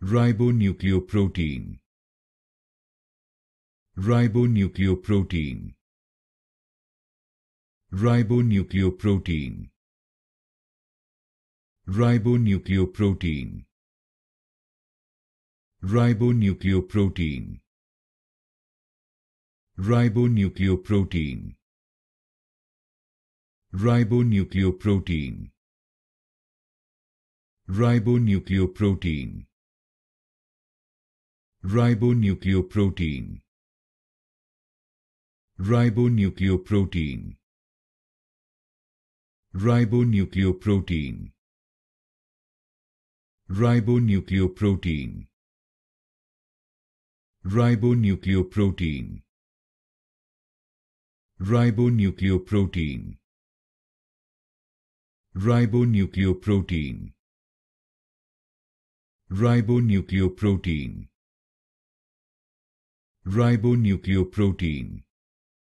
ribonucleoprotein ribonucleoprotein ribonucleoprotein ribonucleoprotein ribonucleoprotein ribonucleoprotein ribonucleoprotein ribonucleoprotein ribonucleoprotein ribonucleoprotein ribonucleoprotein ribonucleoprotein ribonucleoprotein ribonucleoprotein ribonucleoprotein ribonucleoprotein ribonucleoprotein